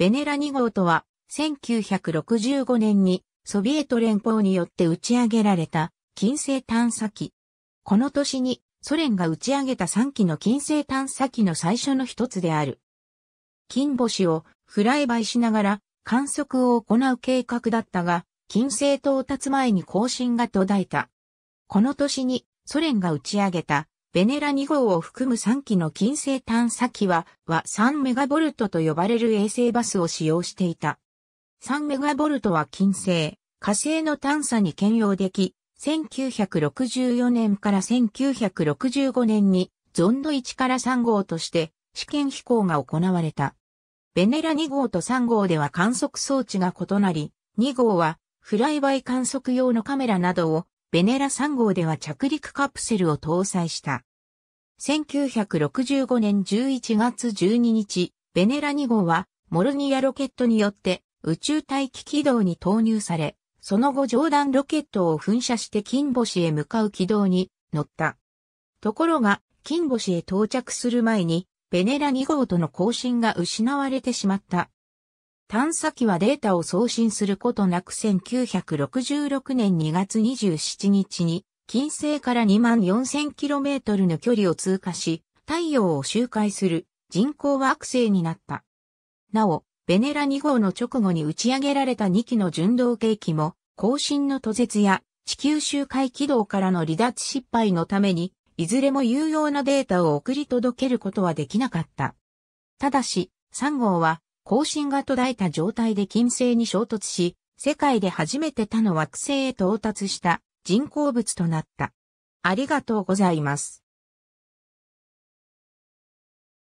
ベネラ2号とは、1965年にソビエト連邦によって打ち上げられた金星探査機。この年にソ連が打ち上げた3機の金星探査機の最初の一つである。金星をフライバイしながら観測を行う計画だったが、金星到達前に更新が途絶えた。この年にソ連が打ち上げたベネラ2号を含む3機の金星探査機は、は3メガボルトと呼ばれる衛星バスを使用していた。3メガボルトは金星、火星の探査に兼用でき、1964年から1965年に、ゾンド1から3号として試験飛行が行われた。ベネラ2号と3号では観測装置が異なり、2号はフライバイ観測用のカメラなどをベネラ3号では着陸カプセルを搭載した。1965年11月12日、ベネラ2号はモルニアロケットによって宇宙大気軌道に投入され、その後上段ロケットを噴射して金星へ向かう軌道に乗った。ところが、金星へ到着する前に、ベネラ2号との交信が失われてしまった。探査機はデータを送信することなく1966年2月27日に金星から 24,000km の距離を通過し太陽を周回する人工惑星になった。なお、ベネラ2号の直後に打ち上げられた2機の巡動計器も後進の途絶や地球周回軌道からの離脱失敗のためにいずれも有用なデータを送り届けることはできなかった。ただし、3号は更新が途絶えた状態で金星に衝突し、世界で初めて他の惑星へ到達した人工物となった。ありがとうございます。